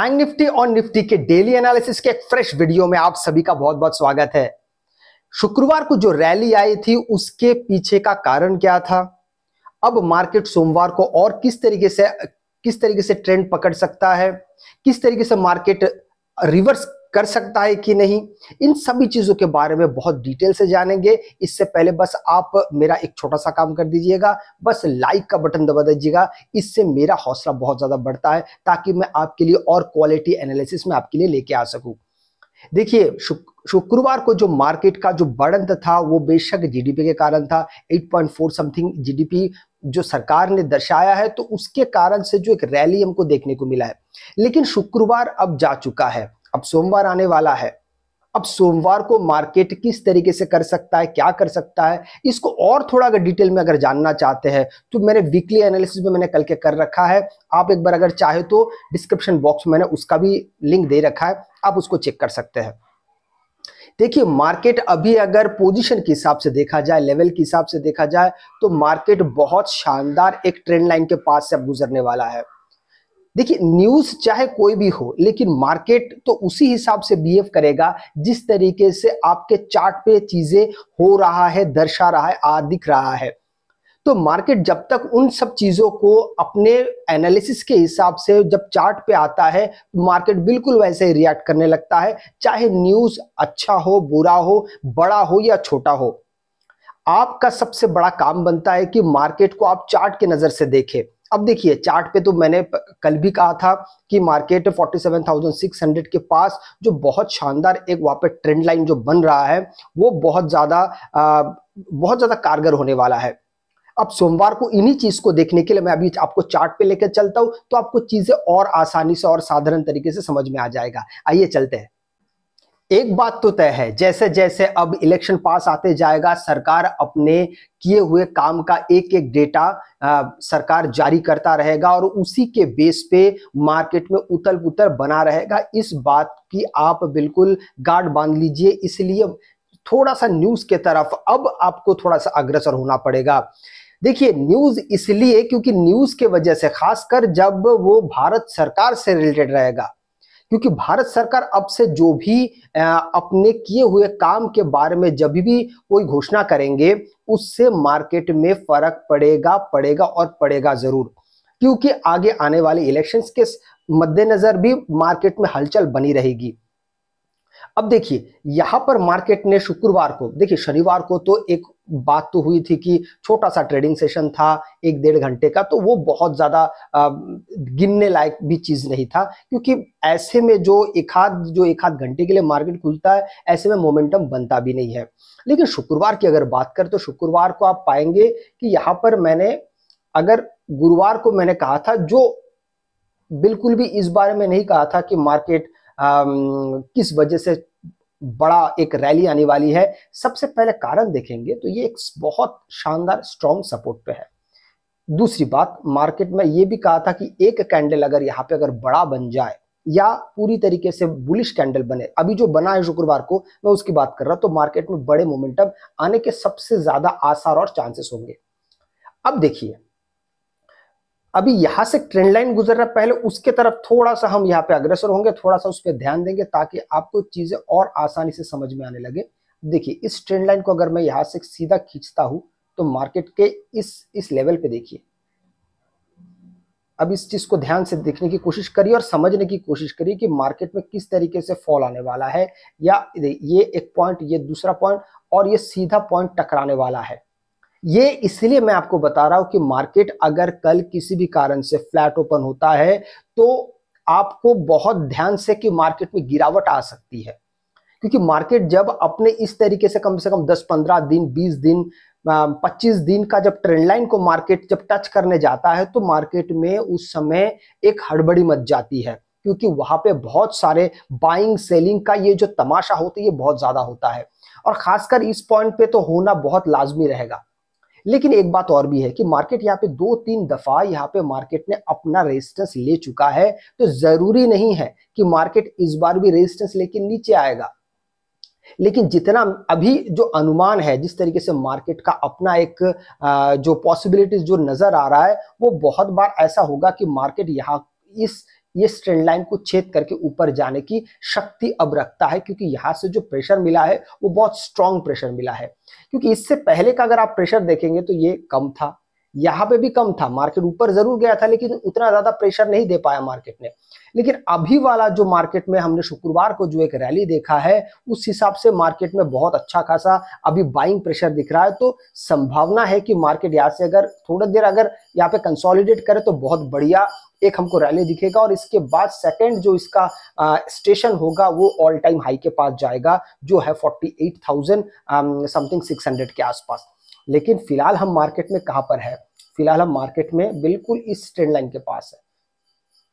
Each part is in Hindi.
बैंक निफ्टी और निफ्टी के डेली एनालिसिस के एक फ्रेश वीडियो में आप सभी का बहुत बहुत स्वागत है शुक्रवार को जो रैली आई थी उसके पीछे का कारण क्या था अब मार्केट सोमवार को और किस तरीके से किस तरीके से ट्रेंड पकड़ सकता है किस तरीके से मार्केट रिवर्स कर सकता है कि नहीं इन सभी चीज़ों के बारे में बहुत डिटेल से जानेंगे इससे पहले बस आप मेरा एक छोटा सा काम कर दीजिएगा बस लाइक का बटन दबा दीजिएगा इससे मेरा हौसला बहुत ज़्यादा बढ़ता है ताकि मैं आपके लिए और क्वालिटी एनालिसिस में आपके लिए लेके आ सकूं देखिए शुक्रवार को जो मार्केट का जो बढ़त था वो बेशक जीडीपी के कारण था 8.4 समथिंग जीडीपी जो सरकार ने दर्शाया है तो उसके कारण से जो एक रैली हमको देखने को मिला है लेकिन शुक्रवार अब जा चुका है अब सोमवार आने वाला है अब सोमवार को मार्केट किस तरीके से कर सकता है क्या कर सकता है इसको और थोड़ा अगर डिटेल में अगर जानना चाहते हैं तो मेरे वीकली एनालिसिस में मैंने कल के कर रखा है आप एक बार अगर चाहे तो डिस्क्रिप्शन बॉक्स में मैंने उसका भी लिंक दे रखा है आप उसको चेक कर सकते हैं देखिए मार्केट अभी अगर पोजीशन के हिसाब से देखा जाए लेवल के हिसाब से देखा जाए तो मार्केट बहुत शानदार एक ट्रेंड लाइन के पास से अब गुजरने वाला है देखिए न्यूज चाहे कोई भी हो लेकिन मार्केट तो उसी हिसाब से बिहेव करेगा जिस तरीके से आपके चार्ट पे चीजें हो रहा है दर्शा रहा है आ दिख रहा है तो मार्केट जब तक उन सब चीजों को अपने एनालिसिस के हिसाब से जब चार्ट पे आता है मार्केट बिल्कुल वैसे ही रिएक्ट करने लगता है चाहे न्यूज अच्छा हो बुरा हो बड़ा हो या छोटा हो आपका सबसे बड़ा काम बनता है कि मार्केट को आप चार्ट की नजर से देखें अब देखिए चार्ट पे तो मैंने कल भी कहा था कि मार्केट 47,600 के पास जो बहुत शानदार एक वहां पे ट्रेंड लाइन जो बन रहा है वो बहुत ज़्यादा बहुत ज़्यादा कारगर होने वाला है अब सोमवार को इन्हीं चीज को देखने के लिए मैं अभी आपको चार्ट पे लेकर चलता हूं तो आपको चीजें और आसानी से और साधारण तरीके से समझ में आ जाएगा आइए चलते हैं एक बात तो तय है जैसे जैसे अब इलेक्शन पास आते जाएगा सरकार अपने किए हुए काम का एक एक डेटा आ, सरकार जारी करता रहेगा और उसी के बेस पे मार्केट में उतल पुतल बना रहेगा इस बात की आप बिल्कुल गार्ड बांध लीजिए इसलिए थोड़ा सा न्यूज के तरफ अब आपको थोड़ा सा अग्रसर होना पड़ेगा देखिए न्यूज इसलिए क्योंकि न्यूज के वजह से खासकर जब वो भारत सरकार से रिलेटेड रहेगा क्योंकि भारत सरकार अब से जो भी अपने किए हुए काम के बारे में जब भी कोई घोषणा करेंगे उससे मार्केट में फर्क पड़ेगा पड़ेगा और पड़ेगा जरूर क्योंकि आगे आने वाले इलेक्शंस के मद्देनजर भी मार्केट में हलचल बनी रहेगी अब देखिए यहां पर मार्केट ने शुक्रवार को देखिए शनिवार को तो एक बात तो हुई थी कि छोटा सा ट्रेडिंग सेशन था एक डेढ़ घंटे का तो वो बहुत ज़्यादा गिनने लायक भी चीज़ नहीं था क्योंकि ऐसे में जो एक आध जो एक आध घंटे के लिए मार्केट खुलता है ऐसे में मोमेंटम बनता भी नहीं है लेकिन शुक्रवार की अगर बात करें तो शुक्रवार को आप पाएंगे कि यहाँ पर मैंने अगर गुरुवार को मैंने कहा था जो बिल्कुल भी इस बारे में नहीं कहा था कि मार्केट आ, किस वजह से बड़ा एक रैली आने वाली है सबसे पहले कारण देखेंगे तो ये एक बहुत शानदार स्ट्रॉन्ग सपोर्ट पे है दूसरी बात मार्केट में ये भी कहा था कि एक कैंडल अगर यहाँ पे अगर बड़ा बन जाए या पूरी तरीके से बुलिश कैंडल बने अभी जो बना है शुक्रवार को मैं उसकी बात कर रहा तो मार्केट में बड़े मोमेंटम आने के सबसे ज्यादा आसार और चांसेस होंगे अब देखिए अभी यहां से ट्रेंड लाइन गुजर रहा पहले उसके तरफ थोड़ा सा हम यहाँ पे अग्रसर होंगे थोड़ा सा उस पर ध्यान देंगे ताकि आपको चीजें और आसानी से समझ में आने लगे देखिए इस ट्रेंड लाइन को अगर मैं यहां से सीधा खींचता हूं तो मार्केट के इस इस लेवल पे देखिए अब इस चीज को ध्यान से देखने की कोशिश करिए और समझने की कोशिश करिए कि मार्केट में किस तरीके से फॉल आने वाला है या ये एक पॉइंट ये दूसरा पॉइंट और ये सीधा पॉइंट टकराने वाला है ये इसलिए मैं आपको बता रहा हूं कि मार्केट अगर कल किसी भी कारण से फ्लैट ओपन होता है तो आपको बहुत ध्यान से कि मार्केट में गिरावट आ सकती है क्योंकि मार्केट जब अपने इस तरीके से कम से कम 10-15 दिन 20 दिन 25 दिन का जब ट्रेंड लाइन को मार्केट जब टच करने जाता है तो मार्केट में उस समय एक हड़बड़ी मच जाती है क्योंकि वहां पे बहुत सारे बाइंग सेलिंग का ये जो तमाशा होता है ये बहुत ज्यादा होता है और खासकर इस पॉइंट पे तो होना बहुत लाजमी रहेगा लेकिन एक बात और भी है कि मार्केट यहाँ पे दो तीन दफा यहाँ पे मार्केट ने अपना रेजिस्टेंस ले चुका है तो जरूरी नहीं है कि मार्केट इस बार भी रेजिस्टेंस लेके नीचे आएगा लेकिन जितना अभी जो अनुमान है जिस तरीके से मार्केट का अपना एक जो पॉसिबिलिटीज जो नजर आ रहा है वो बहुत बार ऐसा होगा कि मार्केट यहाँ इस ये स्ट्रेंड लाइन को छेद करके ऊपर जाने की शक्ति अब रखता है क्योंकि यहाँ से जो प्रेशर मिला है वो बहुत स्ट्रांग प्रेशर मिला है क्योंकि इससे पहले का अगर आप प्रेशर देखेंगे तो ये कम था यहाँ पे भी कम था मार्केट ऊपर जरूर गया था लेकिन उतना ज्यादा प्रेशर नहीं दे पाया मार्केट ने लेकिन अभी वाला जो मार्केट में हमने शुक्रवार को जो एक रैली देखा है उस हिसाब से मार्केट में बहुत अच्छा खासा अभी बाइंग प्रेशर दिख रहा है तो संभावना है कि मार्केट यहाँ से अगर थोड़ा देर अगर यहाँ पे कंसोलिडेट करे तो बहुत बढ़िया एक हमको रैली दिखेगा और इसके बाद सेकेंड जो इसका आ, स्टेशन होगा वो ऑल टाइम हाई के पास जाएगा जो है फोर्टी समथिंग सिक्स के आसपास लेकिन फिलहाल हम मार्केट में कहाँ पर है फिलहाल हम मार्केट में बिल्कुल इस ट्रेंड लाइन के पास है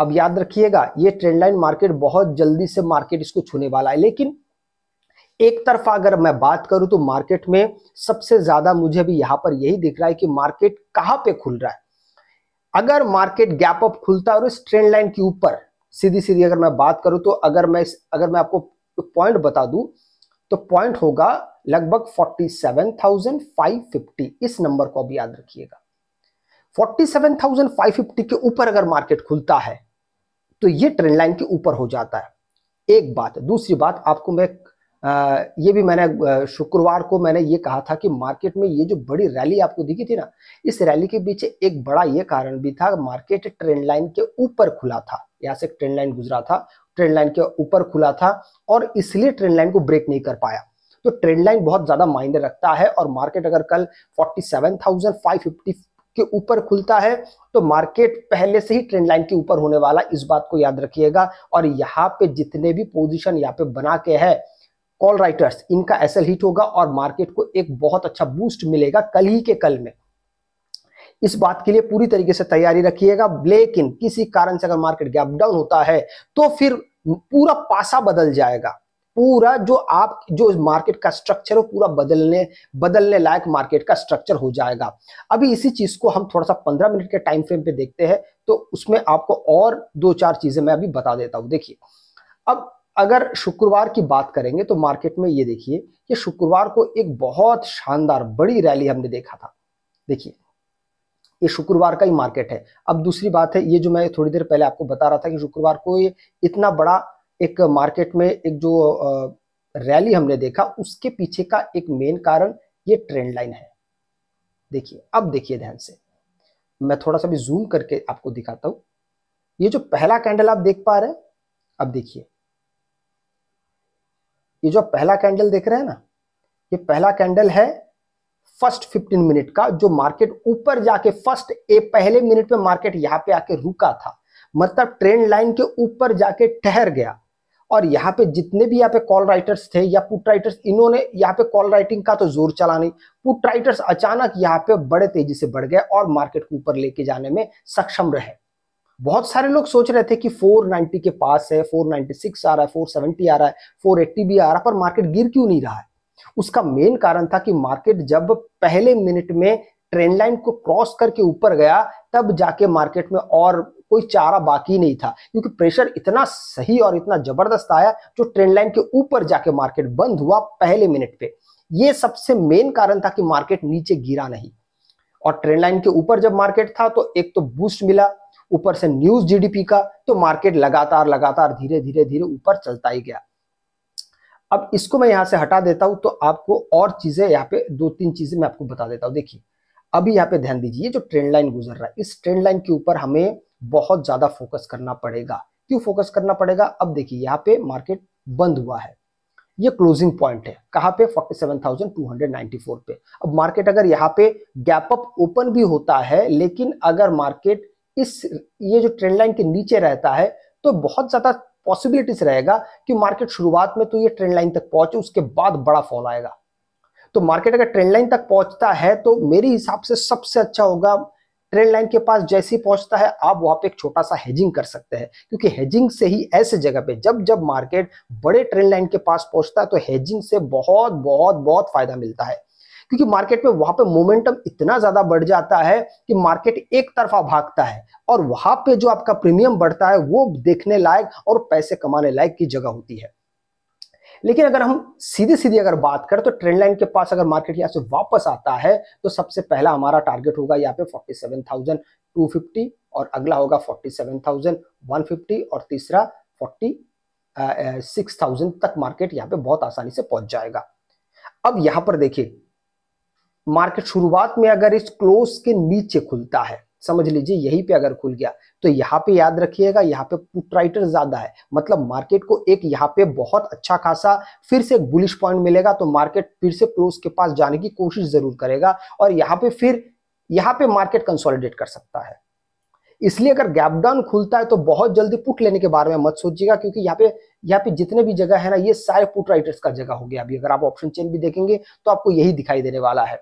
अब याद रखिएगा ये ट्रेंड लाइन मार्केट बहुत जल्दी से मार्केट इसको छूने वाला है लेकिन एक तरफा अगर मैं बात करूं तो मार्केट में सबसे ज्यादा मुझे भी यहां पर यही दिख रहा है कि मार्केट कहां पे खुल रहा है अगर मार्केट गैप अप खुलता है और इस ट्रेंड लाइन के ऊपर सीधी सीधी अगर मैं बात करूं तो अगर मैं अगर मैं आपको पॉइंट बता दू तो पॉइंट होगा लगभग 47,550 इस नंबर को अब याद रखिएगा 47,550 के ऊपर अगर मार्केट खुलता है तो ये ट्रेंड लाइन के ऊपर हो जाता है एक बात दूसरी बात आपको मैं आ, ये भी मैंने शुक्रवार को मैंने ये कहा था कि मार्केट में ये जो बड़ी रैली आपको दिखी थी ना इस रैली के पीछे एक बड़ा ये कारण भी था मार्केट ट्रेंड लाइन के ऊपर खुला था यहाँ से ट्रेंड लाइन गुजरा था ट्रेंड लाइन के ऊपर खुला था और इसलिए ट्रेंड लाइन को ब्रेक नहीं कर पाया तो ट्रेंड लाइन बहुत ज्यादा मायने रखता है और मार्केट अगर कल 47,550 के ऊपर खुलता है तो मार्केट पहले से ही ट्रेंड लाइन के ऊपर होने वाला इस बात को याद रखिएगा और यहाँ पे जितने भी पोजिशन यहाँ पे बना के है कॉल राइटर्स इनका एसएल हिट होगा और मार्केट को एक बहुत अच्छा बूस्ट मिलेगा कल ही के कल में इस बात के लिए पूरी तरीके से तैयारी रखिएगा लेकिन किसी कारण से अगर मार्केट गैप डाउन होता है तो फिर पूरा पासा बदल जाएगा पूरा जो आप जो मार्केट का स्ट्रक्चर है पूरा बदलने बदलने लायक मार्केट का स्ट्रक्चर हो जाएगा अभी इसी चीज को हम थोड़ा सा पंद्रह मिनट के टाइम फ्रेम पे देखते हैं तो उसमें आपको और दो चार चीजें मैं अभी बता देता हूं देखिए अब अगर शुक्रवार की बात करेंगे तो मार्केट में ये देखिए कि शुक्रवार को एक बहुत शानदार बड़ी रैली हमने देखा था देखिए ये शुक्रवार का ही मार्केट है अब दूसरी बात है ये जो मैं थोड़ी देर पहले आपको बता रहा था कि शुक्रवार को ये इतना बड़ा एक मार्केट में एक जो रैली हमने देखा उसके पीछे का एक मेन कारण ये ट्रेंड लाइन है देखिए अब देखिए ध्यान से मैं थोड़ा सा भी जूम करके आपको दिखाता हूं ये जो पहला कैंडल आप देख पा रहे हैं अब देखिए ये जो पहला कैंडल देख रहे हैं ना ये पहला कैंडल है फर्स्ट 15 मिनट का जो मार्केट ऊपर जाके फर्स्ट ए पहले मिनट में मार्केट यहां पे आके रुका था मतलब ट्रेंड लाइन के ऊपर जाके ठहर गया और यहाँ पे जितने भी यहाँ पे कॉल राइटर्स थे या पुट राइटर्स इन्होंने यहाँ पे कॉल राइटिंग का तो जोर चला नहीं पुट राइटर्स अचानक यहाँ पे बड़े तेजी से बढ़ गए और मार्केट को ऊपर लेके जाने में सक्षम रहे बहुत सारे लोग सोच रहे थे कि 490 के पास है 496 आ रहा है 470 आ रहा है 480 भी आ रहा है पर मार्केट गिर क्यों नहीं रहा है उसका मेन कारण था कि मार्केट जब पहले मिनट में ट्रेंड लाइन को क्रॉस करके ऊपर गया तब जाके मार्केट में और कोई चारा बाकी नहीं था क्योंकि प्रेशर इतना सही और इतना जबरदस्त आया जो ट्रेंड लाइन के ऊपर जाके मार्केट बंद हुआ पहले मिनट पे ये सबसे मेन कारण था कि मार्केट नीचे गिरा नहीं और ट्रेंड लाइन के ऊपर जब मार्केट था तो एक तो बूस्ट मिला ऊपर से न्यूज जीडीपी का तो मार्केट लगातार लगातार धीरे धीरे धीरे ऊपर चलता ही गया अब इसको मैं यहां से हटा देता हूं तो आपको और चीजें यहाँ पे दो तीन चीजें मैं आपको बता देता हूं देखिए अभी यहाँ पे ध्यान दीजिए जो ट्रेंड लाइन गुजर रहा है इस ट्रेंड लाइन के ऊपर हमें बहुत ज्यादा फोकस करना पड़ेगा क्यों फोकस करना पड़ेगा अब देखिए यहाँ पे मार्केट बंद हुआ है ये क्लोजिंग पॉइंट है कहाँ पे 47,294 पे अब मार्केट अगर यहाँ पे गैप अप ओपन भी होता है लेकिन अगर मार्केट इस ये जो ट्रेंड लाइन के नीचे रहता है तो बहुत ज्यादा पॉसिबिलिटीज रहेगा कि मार्केट शुरुआत में तो ये ट्रेंड लाइन तक पहुंचे उसके बाद बड़ा फॉल आएगा तो मार्केट अगर ट्रेंड लाइन तक पहुंचता है तो मेरे हिसाब से सबसे अच्छा होगा ट्रेंड लाइन के पास जैसे ही पहुंचता है आप वहां पे एक छोटा सा हेजिंग कर सकते हैं क्योंकि हेजिंग से ही ऐसे जगह पे जब जब मार्केट बड़े ट्रेंड लाइन के पास पहुंचता है तो हेजिंग से बहुत बहुत बहुत फायदा मिलता है क्योंकि मार्केट में वहां पे मोमेंटम इतना ज्यादा बढ़ जाता है कि मार्केट एक तरफा भागता है और वहां पे जो आपका प्रीमियम बढ़ता है वो देखने लायक और पैसे कमाने लायक की जगह होती है लेकिन अगर हम सीधे सीधे अगर बात करें तो ट्रेंड लाइन के पास अगर मार्केट यहाँ से वापस आता है तो सबसे पहला हमारा टारगेट होगा यहाँ पे 47,250 और अगला होगा 47,150 और तीसरा 46,000 तक मार्केट यहाँ पे बहुत आसानी से पहुंच जाएगा अब यहां पर देखिए मार्केट शुरुआत में अगर इस क्लोज के नीचे खुलता है समझ लीजिए यही पे अगर खुल गया तो यहाँ पे याद रखिएगा यहाँ पे पुट राइटर ज्यादा है मतलब मार्केट को एक यहाँ पे बहुत अच्छा खासा फिर से एक बुलिश पॉइंट मिलेगा तो मार्केट फिर से क्लोज के पास जाने की कोशिश जरूर करेगा और यहाँ पे फिर यहाँ पे मार्केट कंसोलिडेट कर सकता है इसलिए अगर गैप डाउन खुलता है तो बहुत जल्दी पुट लेने के बारे में मत सोचिएगा क्योंकि यहाँ पे यहाँ पे जितने भी जगह है ना ये सारे पुट राइटर्स का जगह हो गया अभी अगर आप ऑप्शन चेन भी देखेंगे तो आपको यही दिखाई देने वाला है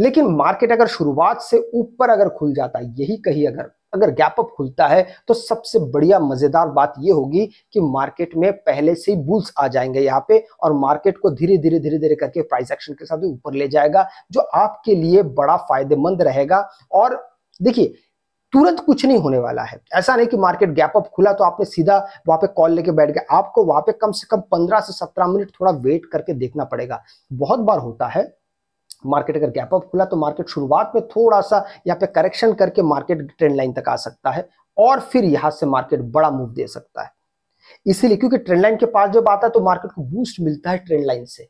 लेकिन मार्केट अगर शुरुआत से ऊपर अगर खुल जाता है यही कही अगर अगर गैप अप खुलता है तो सबसे बढ़िया मजेदार बात यह होगी कि मार्केट में पहले से ही बुल्स आ जाएंगे यहाँ पे और मार्केट को धीरे धीरे धीरे धीरे करके प्राइस एक्शन के साथ ऊपर ले जाएगा जो आपके लिए बड़ा फायदेमंद रहेगा और देखिए तुरंत कुछ नहीं होने वाला है ऐसा नहीं कि मार्केट गैप अप खुला तो आपने सीधा वहां पे कॉल लेके बैठ गया आपको वहां पे कम से कम 15 से 17 मिनट थोड़ा वेट करके देखना पड़ेगा बहुत बार होता है मार्केट अगर गैप अप खुला तो मार्केट शुरुआत में थोड़ा सा यहाँ पे करेक्शन करके मार्केट ट्रेंड लाइन तक आ सकता है और फिर यहाँ से मार्केट बड़ा मूव दे सकता है इसीलिए क्योंकि ट्रेंड लाइन के पास जब आता है तो मार्केट को बूस्ट मिलता है ट्रेंड लाइन से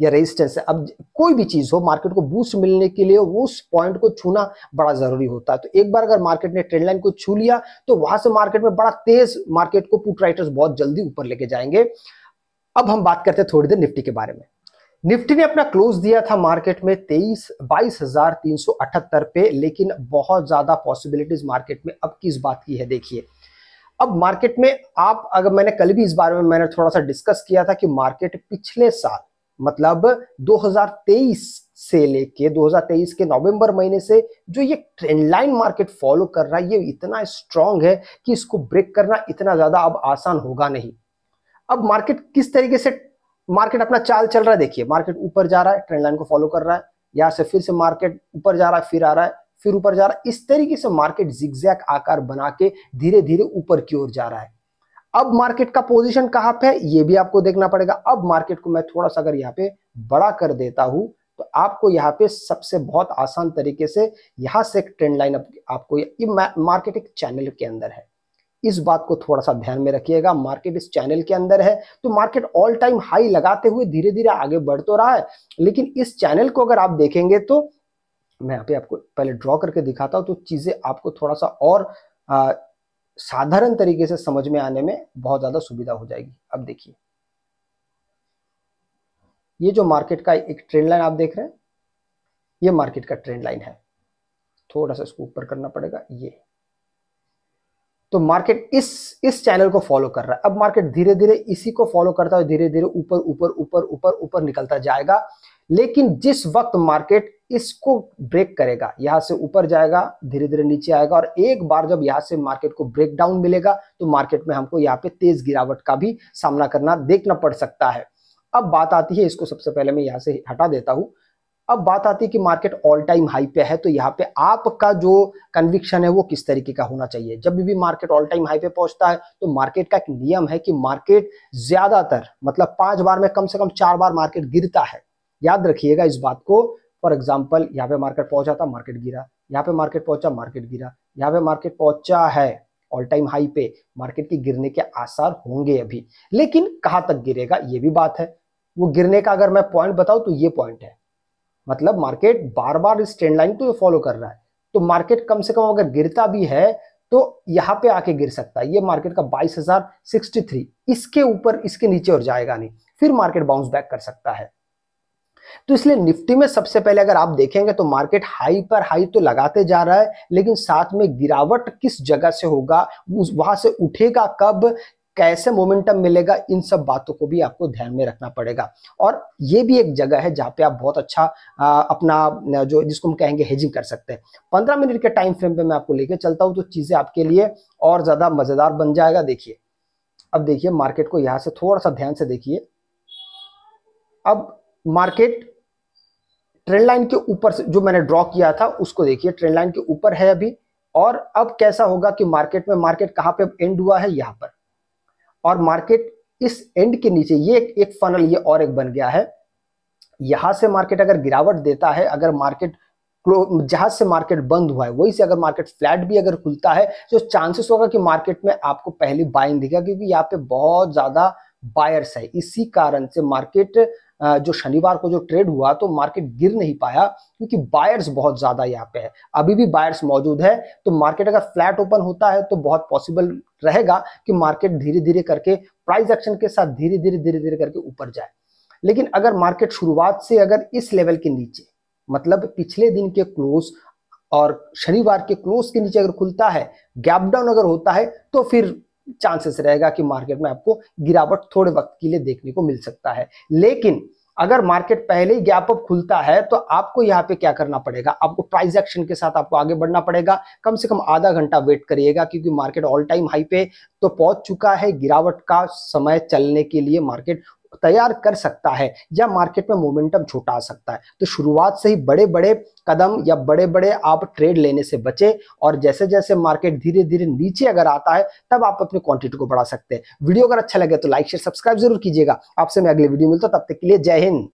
या रेजिस्टेंस है अब कोई भी चीज हो मार्केट को बूस्ट मिलने के लिए उस पॉइंट को छूना बड़ा जरूरी होता है तो एक बार अगर मार्केट ने ट्रेंड लाइन को छू लिया तो वहां से मार्केट में बड़ा तेज मार्केट को पुट राइटर्स बहुत जल्दी ऊपर लेके जाएंगे अब हम बात करते हैं थोड़ी देर निफ्टी के बारे में निफ्टी ने अपना क्लोज दिया था मार्केट में तेईस बाईस हजार तीन सौ अठहत्तर पे लेकिन बहुत ज्यादा पॉसिबिलिटीज मार्केट में अब किस बात की है देखिए अब मार्केट में आप अगर मैंने कल भी इस बारे में मैंने थोड़ा सा डिस्कस किया था कि मार्केट पिछले साल मतलब 2023 से लेके 2023 के नवंबर महीने से जो ये ट्रेंड लाइन मार्केट फॉलो कर रहा है ये इतना स्ट्रांग है कि इसको ब्रेक करना इतना ज्यादा अब आसान होगा नहीं अब मार्केट किस तरीके से मार्केट अपना चाल चल रहा है देखिए मार्केट ऊपर जा रहा है ट्रेंड लाइन को फॉलो कर रहा है यहाँ से फिर से मार्केट ऊपर जा रहा है फिर आ रहा है फिर ऊपर जा रहा है इस तरीके से मार्केट जिग्जैक आकार बना के धीरे धीरे ऊपर की ओर जा रहा है अब मार्केट का पोजिशन कहाँ पे है ये भी आपको देखना पड़ेगा अब मार्केट को मैं थोड़ा सा अगर यहाँ पे बड़ा कर देता हूँ तो आपको यहाँ पे सबसे बहुत आसान तरीके से यहां से एक ट्रेंड लाइन आपको ये मार्केट एक चैनल के अंदर है इस बात को थोड़ा सा ध्यान में रखिएगा मार्केट इस चैनल के अंदर है तो मार्केट ऑल टाइम हाई लगाते हुए धीरे धीरे आगे बढ़ तो रहा है लेकिन इस चैनल को अगर आप देखेंगे तो मैं यहाँ पे आपको पहले ड्रॉ करके दिखाता हूँ तो चीज़ें आपको थोड़ा सा और साधारण तरीके से समझ में आने में बहुत ज़्यादा सुविधा हो जाएगी अब देखिए ये जो मार्केट का एक ट्रेंड लाइन आप देख रहे हैं ये मार्केट का ट्रेंड लाइन है थोड़ा सा इसको ऊपर करना पड़ेगा ये तो मार्केट इस इस चैनल को फॉलो कर रहा है अब मार्केट धीरे धीरे इसी को फॉलो करता है धीरे धीरे ऊपर ऊपर ऊपर ऊपर ऊपर निकलता जाएगा लेकिन जिस वक्त मार्केट इसको ब्रेक करेगा यहां से ऊपर जाएगा धीरे धीरे नीचे आएगा और एक बार जब यहां से मार्केट को ब्रेक डाउन मिलेगा तो मार्केट में हमको यहाँ पे तेज गिरावट का भी सामना करना देखना पड़ सकता है अब बात आती है इसको सबसे पहले मैं यहां से हटा देता हूं अब बात आती है कि मार्केट ऑल टाइम हाई पे है तो यहाँ पे आपका जो कन्विक्शन है वो किस तरीके का होना चाहिए जब भी मार्केट ऑल टाइम हाई पे पहुंचता है तो मार्केट का एक नियम है कि मार्केट ज्यादातर मतलब पांच बार में कम से कम चार बार मार्केट गिरता है याद रखिएगा इस बात को फॉर एग्जाम्पल यहाँ पे मार्केट पहुंचा था मार्केट गिरा यहाँ पे मार्केट पहुंचा मार्केट गिरा यहाँ पे मार्केट पहुंचा है ऑल टाइम हाई पे मार्केट के गिरने के आसार होंगे अभी लेकिन कहाँ तक गिरेगा ये भी बात है वो गिरने का अगर मैं पॉइंट बताऊं तो ये पॉइंट है मतलब मार्केट बार बार इस ट्रेंड लाइन को फॉलो कर रहा है तो मार्केट कम से कम अगर गिरता भी है तो यहाँ पे आके गिर सकता है ये मार्केट का 22,063 इसके ऊपर इसके नीचे और जाएगा नहीं फिर मार्केट बाउंस बैक कर सकता है तो इसलिए निफ्टी में सबसे पहले अगर आप देखेंगे तो मार्केट हाई पर हाई तो लगाते जा रहा है लेकिन साथ में गिरावट किस जगह से होगा वहां से उठेगा कब कैसे मोमेंटम मिलेगा इन सब बातों को भी आपको ध्यान में रखना पड़ेगा और ये भी एक जगह है जहाँ पे आप बहुत अच्छा आ, अपना जो जिसको हम कहेंगे हेजिंग कर सकते हैं पंद्रह मिनट के टाइम फ्रेम पे मैं आपको लेके चलता हूँ तो चीज़ें आपके लिए और ज़्यादा मज़ेदार बन जाएगा देखिए अब देखिए मार्केट को यहाँ से थोड़ा सा ध्यान से देखिए अब मार्केट ट्रेंड लाइन के ऊपर से जो मैंने ड्रॉ किया था उसको देखिए ट्रेंड लाइन के ऊपर है अभी और अब कैसा होगा कि मार्केट में मार्केट कहाँ पे एंड हुआ है यहाँ पर और मार्केट इस एंड के नीचे ये एक, फनल ये और एक बन गया है यहां से मार्केट अगर गिरावट देता है अगर मार्केट जहां से मार्केट बंद हुआ है वही से अगर मार्केट फ्लैट भी अगर खुलता है तो चांसेस होगा कि मार्केट में आपको पहली बाइंग दिखेगा क्योंकि यहाँ पे बहुत ज्यादा बायर्स है इसी कारण से मार्केट जो शनिवार को जो ट्रेड हुआ तो मार्केट गिर नहीं पाया क्योंकि बायर्स बहुत ज्यादा यहाँ पे है अभी भी बायर्स मौजूद है तो मार्केट अगर फ्लैट ओपन होता है तो बहुत पॉसिबल रहेगा कि मार्केट धीरे धीरे करके प्राइस एक्शन के साथ धीरे धीरे धीरे धीरे करके ऊपर जाए लेकिन अगर मार्केट शुरुआत से अगर इस लेवल के नीचे मतलब पिछले दिन के क्लोज और शनिवार के क्लोज के नीचे अगर खुलता है गैप डाउन अगर होता है तो फिर चांसेस रहेगा कि मार्केट में आपको गिरावट थोड़े वक्त के लिए देखने को मिल सकता है लेकिन अगर मार्केट पहले ही गैप अप खुलता है तो आपको यहाँ पे क्या करना पड़ेगा आपको प्राइस एक्शन के साथ आपको आगे बढ़ना पड़ेगा कम से कम आधा घंटा वेट करिएगा क्योंकि मार्केट ऑल टाइम हाई पे तो पहुंच चुका है गिरावट का समय चलने के लिए मार्केट तैयार कर सकता है या मार्केट में मोमेंटम छुटा सकता है तो शुरुआत से ही बड़े बड़े कदम या बड़े बड़े आप ट्रेड लेने से बचे और जैसे जैसे मार्केट धीरे धीरे नीचे अगर आता है तब आप अपनी क्वांटिटी को बढ़ा सकते हैं वीडियो अगर अच्छा लगे तो लाइक शेयर सब्सक्राइब जरूर कीजिएगा आपसे मैं अगले वीडियो मिलता तब तक के लिए जय हिंद